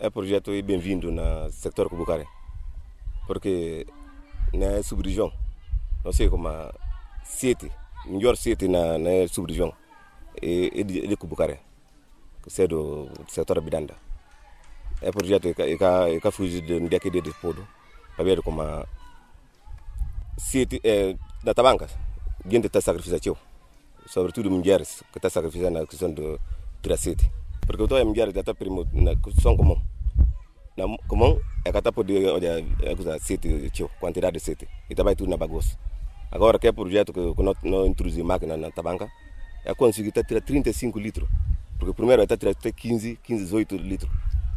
é e projeto e bem-vindo no setor Cubucaré, porque na sub-região, não sei como, sete, melhor sete na, na sub-região é, é de, é de Cubucaré, que é do setor Bidanda. É e projeto que é fugido de aqui de Podo, para ver como sete é, da Tabanca, gente está sacrificando, sobretudo mulheres que estão sacrificando na questão do, do sete. Porque eu estou a mulher da primo na construção comum. Na comum é que está por a sete, quantidade de sete. E também tudo na bagunça. Agora que é projeto que, que nós não introduzimos máquina na tabanca, é até tirar 35 litros. Porque primeiro está tirar até 15, 15, 18 litros.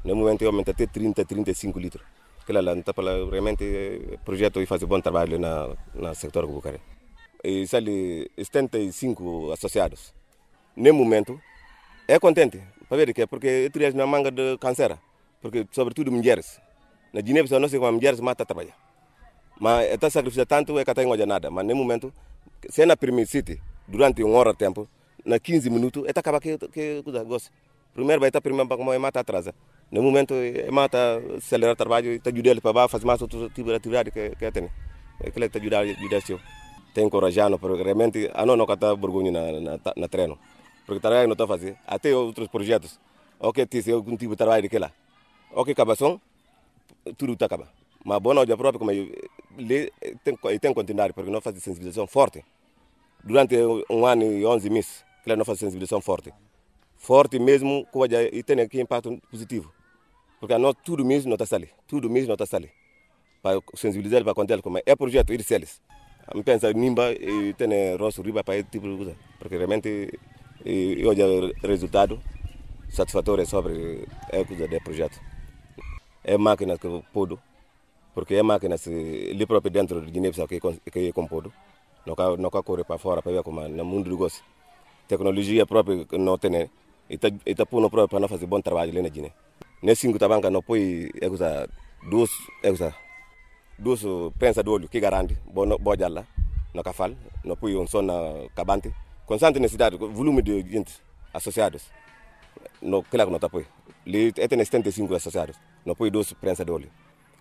No momento aumenta até 30, 35 litros. Aquela lá, lá então, realmente o projeto faz fazer bom trabalho na, na setor Bucaré. E são 75 associados. No momento, é contente. Sabe que? Porque eu triage na manga de câncer. Porque, sobretudo, mulheres. Na Guiné, você não sei como mulheres matam trabalhar. Mas está sacrificando tanto é que não tem nada. Mas, no momento, se é na primeira city, durante uma hora de tempo, na 15 minutos, está acaba que, que, é que gosto. Primeiro vai estar primeiro para matar atrasa. No momento, mata acelerar o trabalho, está ajudando para baixo, fazer mais outro tipo de atividade que, que tem. É que ele está ajudando, ajudando. Tem encorajado, porque realmente, a não, não está vergonha na, na, na treino porque o trabalho não nós a fazer. até outros projetos, ok, que tem algum tipo de trabalho que lá, ok, que acaba tudo está acaba. Mas bom, olha próprio, como eu, tem, eh, eh, tem eh, continuar, porque nós fazemos sensibilização forte. Durante um ano e onze meses, que nós fazemos sensibilização forte. Forte mesmo, como já, e tem aqui impacto positivo. Porque nós, tudo mesmo, não está sali, tudo mesmo não está sali. Para sensibilizar, para contar como é, é projeto, eles eles. Eu penso, Nimba, tem rosto, riba, para esse tipo de coisa. Porque realmente e hoje o resultado satisfatório sobre a coisa do projeto. É máquina que pude, porque é máquina ali próprio dentro de Guiné-Bissau que, que é compudo. não nunca corre para fora para ver como é, no mundo do gosto. Tecnologia própria não tem, né? e está tá pondo próprio para não fazer bom trabalho ali na Guiné. Nesse cinco tabanca não põe é coisa, duas, é coisa, duas prensa do olho que garante, boa, boa jala, não cafal, não põe um som na cabante concentra na cidade, volume de gente associados, no, claro, não apoio. Ele tem 75 associados, não apoio 12 prensa de óleo.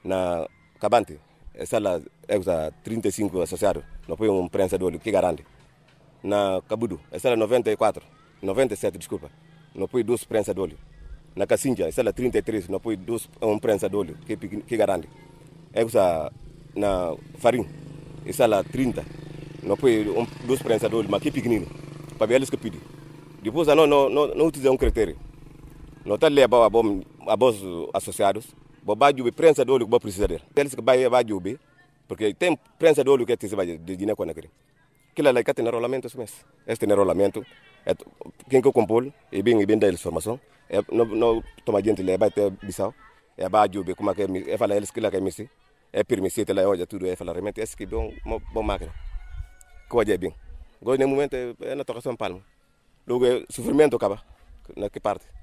Na Cabante, essa lá é 35 associados, não apoio um prensa de óleo, que garante. Na Cabudo, essa lá 94, 97, desculpa, não apoio 12 prensa de óleo. Na Cassinja, essa lá 33, não apoio 12 um prensa de óleo, que, que garante. É na Farim, essa lá 30, não apoio 12 prensa de óleo, mas que pequenino para eles que pedi Depois não, não, não, não utilizam um critério. Não está ali a bom a bons associados. Bo ba jube prensa do olho precisa dele. Eles que vai vai jube, porque tem prensa do olho que precisa de Guiné Conakry. Que lá lá que tem rolamento mesmo. Este enrolamento É quem que compõe e bem e bem da informação. É eh, não não toma gente lá vai ter bisau. É ba jube como que é fala eles que lá que é misse. É permissível lá hoje tudo é falar realmente é que bom bom máquina. Que é bem. Agora, no momento, é na Torre Palmo. Logo, é sofrimento acaba, naquela parte.